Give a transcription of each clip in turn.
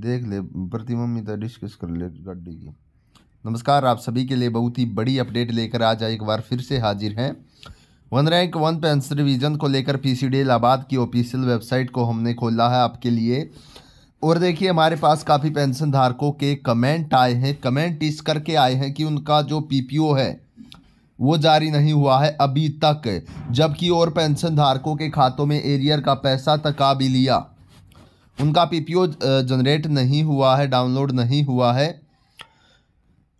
देख ले तो डिस्कस कर ले गड्डी की नमस्कार आप सभी के लिए बहुत ही बड़ी अपडेट लेकर आज एक बार फिर से हाजिर हैं one rank one pension revision को लेकर पी सी डी इलाहाबाद की ऑफिशियल वेबसाइट को हमने खोला है आपके लिए और देखिए हमारे पास काफ़ी पेंशन धारकों के कमेंट आए हैं कमेंट इस करके आए हैं कि उनका जो पी पी ओ है वो जारी नहीं हुआ है अभी तक जबकि और पेंशन धारकों के खातों में एरियर का पैसा तक आ भी लिया उनका पीपीओ जनरेट नहीं हुआ है डाउनलोड नहीं हुआ है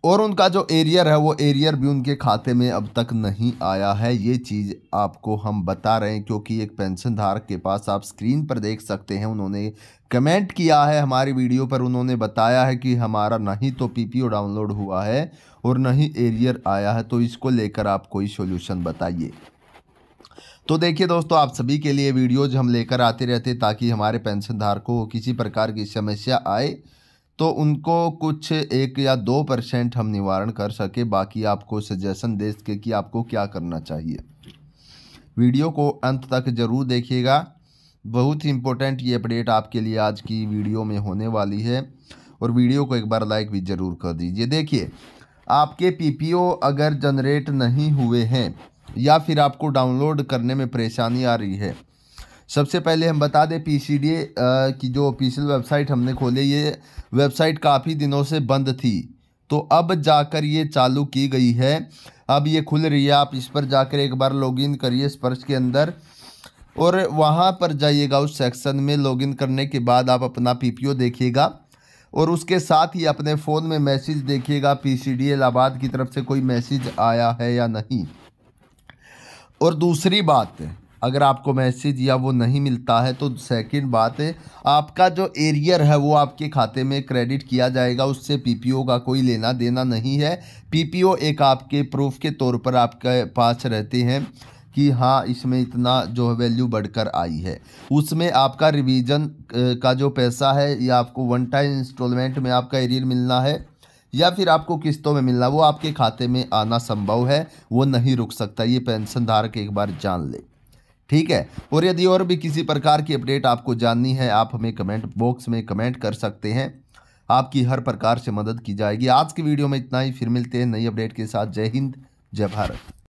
और उनका जो एरियर है वो एरियर भी उनके खाते में अब तक नहीं आया है ये चीज़ आपको हम बता रहे हैं क्योंकि एक पेंशन धारक के पास आप स्क्रीन पर देख सकते हैं उन्होंने कमेंट किया है हमारी वीडियो पर उन्होंने बताया है कि हमारा नहीं तो पीपीओ डाउनलोड हुआ है और नहीं एरियर आया है तो इसको लेकर आप कोई सोल्यूशन बताइए तो देखिए दोस्तों आप सभी के लिए वीडियोज हम लेकर आते रहते ताकि हमारे पेंशन धारकों को किसी प्रकार की समस्या आए तो उनको कुछ एक या दो परसेंट हम निवारण कर सके बाकी आपको सजेशन दे सके कि आपको क्या करना चाहिए वीडियो को अंत तक ज़रूर देखिएगा बहुत ही इम्पोर्टेंट ये अपडेट आपके लिए आज की वीडियो में होने वाली है और वीडियो को एक बार लाइक भी ज़रूर कर दीजिए देखिए आपके पीपीओ अगर जनरेट नहीं हुए हैं या फिर आपको डाउनलोड करने में परेशानी आ रही है सबसे पहले हम बता दें पी की जो ऑफिशियल वेबसाइट हमने खोली ये वेबसाइट काफ़ी दिनों से बंद थी तो अब जाकर ये चालू की गई है अब ये खुल रही है आप इस पर जाकर एक बार लॉगिन करिए स्पर्श के अंदर और वहाँ पर जाइएगा उस सेक्शन में लॉगिन करने के बाद आप अपना पीपीओ देखिएगा और उसके साथ ही अपने फ़ोन में मैसेज देखिएगा पीसीडी इलाहाबाद की तरफ से कोई मैसेज आया है या नहीं और दूसरी बात अगर आपको मैसेज या वो नहीं मिलता है तो सेकंड बात है आपका जो एरियर है वो आपके खाते में क्रेडिट किया जाएगा उससे पीपीओ का कोई लेना देना नहीं है पीपीओ एक आपके प्रूफ के तौर पर आपके पास रहते हैं कि हाँ इसमें इतना जो है वैल्यू बढ़कर आई है उसमें आपका रिवीजन का जो पैसा है या आपको वन टाइम इंस्टॉलमेंट में आपका एरियर मिलना है या फिर आपको किस्तों में मिलना वो आपके खाते में आना संभव है वो नहीं रुक सकता ये पेंशन धारक एक बार जान ले ठीक है और यदि और भी किसी प्रकार की अपडेट आपको जाननी है आप हमें कमेंट बॉक्स में कमेंट कर सकते हैं आपकी हर प्रकार से मदद की जाएगी आज की वीडियो में इतना ही फिर मिलते हैं नई अपडेट के साथ जय हिंद जय भारत